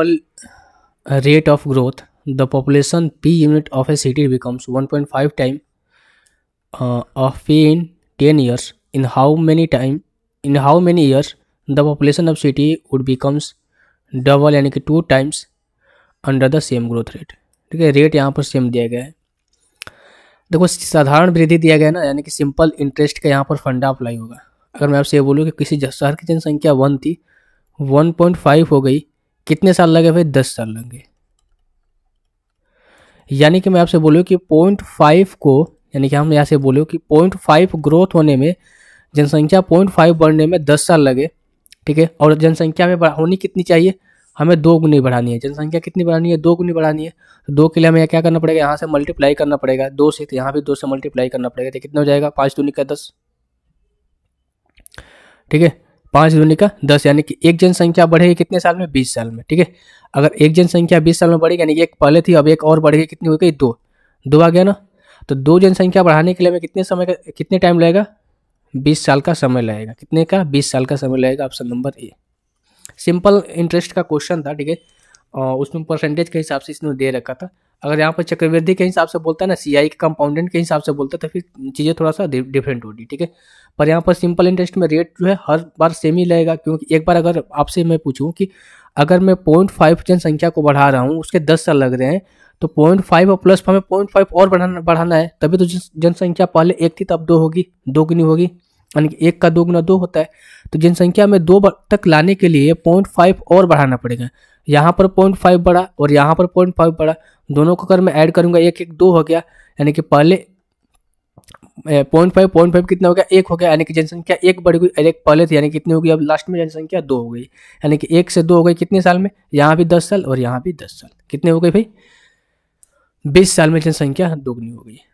overall rate of growth the population P unit of a city becomes one point five time of P in ten years in how many time in how many years the population of city would becomes double यानी कि two times under the same growth rate ठीक है rate यहाँ पर same दिया गया है देखो साधारण वृद्धि दिया गया ना यानी कि सिंपल इंटरेस्ट का यहाँ पर फंडा अप्लाई होगा अगर मैं आपसे ये बोलूँ कि किसी शहर की जनसंख्या वन थी वन पॉइंट फाइव हो गई कितने साल लगे भाई दस साल लगे यानी कि मैं आपसे बोलूँ कि पॉइंट फाइव को यानी कि हम यहाँ से बोलूँ कि पॉइंट फाइव ग्रोथ होने में जनसंख्या पॉइंट फाइव बढ़ने में दस साल लगे ठीक है और जनसंख्या में होनी कितनी चाहिए हमें दो गुनी बढ़ानी है जनसंख्या कितनी बढ़ानी है दो गुनी बढ़ानी है तो दो के लिए हमें क्या करना पड़ेगा यहाँ से मल्टीप्लाई करना पड़ेगा दो से तो यहाँ भी दो से मल्टीप्लाई करना पड़ेगा तो कितना हो जाएगा पाँच दूनी का दस ठीक है पाँच दूनी का दस यानी कि एक जनसंख्या बढ़ेगी कितने साल में बीस साल में ठीक है अगर एक जनसंख्या बीस साल में बढ़ेगी यानी एक पहले थी अब एक और बढ़ेगी कितनी हो गई दो दो आ गया ना तो दो जनसंख्या बढ़ाने के लिए हमें कितने समय का कितने टाइम लगेगा बीस साल का समय लगेगा कितने का बीस साल का समय लगेगा option number A simple interest का क्वेश्चन था ठीक है उसमें परसेंटेज के हिसाब से इसने दे रखा था अगर यहाँ पर चक्रवृद्धि के हिसाब से बोलता है ना सी आई के कंपाउंडेंट के हिसाब से बोलता है तो फिर चीज़ें थोड़ा सा डिफरेंट होगी ठीक है पर यहाँ पर सिंपल इंटरेस्ट में रेट जो है हर बार सेम ही रहेगा क्योंकि एक बार अगर आपसे मैं पूछूँ कि अगर मैं पॉइंट फाइव जनसंख्या को बढ़ा रहा हूँ उसके दस साल लग रहे हैं तो पॉइंट फाइव और प्लस हमें पॉइंट फाइव और बढ़ाना बढ़ाना है तभी तो जनसंख्या पहले एक थी तब दो होगी दो होगी यानी कि एक का दो गुना दो होता है तो जनसंख्या में दो तक लाने के लिए पॉइंट फाइव और बढ़ाना पड़ेगा यहाँ पर पॉइंट फाइव बढ़ा और यहाँ पर पॉइंट फाइव बढ़ा दोनों को अगर मैं ऐड करूँगा एक एक दो हो गया यानी कि पहले पॉइंट फाइव पॉइंट फाइव कितना हो गया एक हो गया यानी कि जनसंख्या एक बढ़ गई एक पहले थी यानी कितनी हो गई अब लास्ट में जनसंख्या दो हो गई यानी कि एक से दो हो गई कितने साल में यहाँ भी दस साल और यहाँ भी दस साल कितने हो गए भाई बीस साल में जनसंख्या दोगुनी हो गई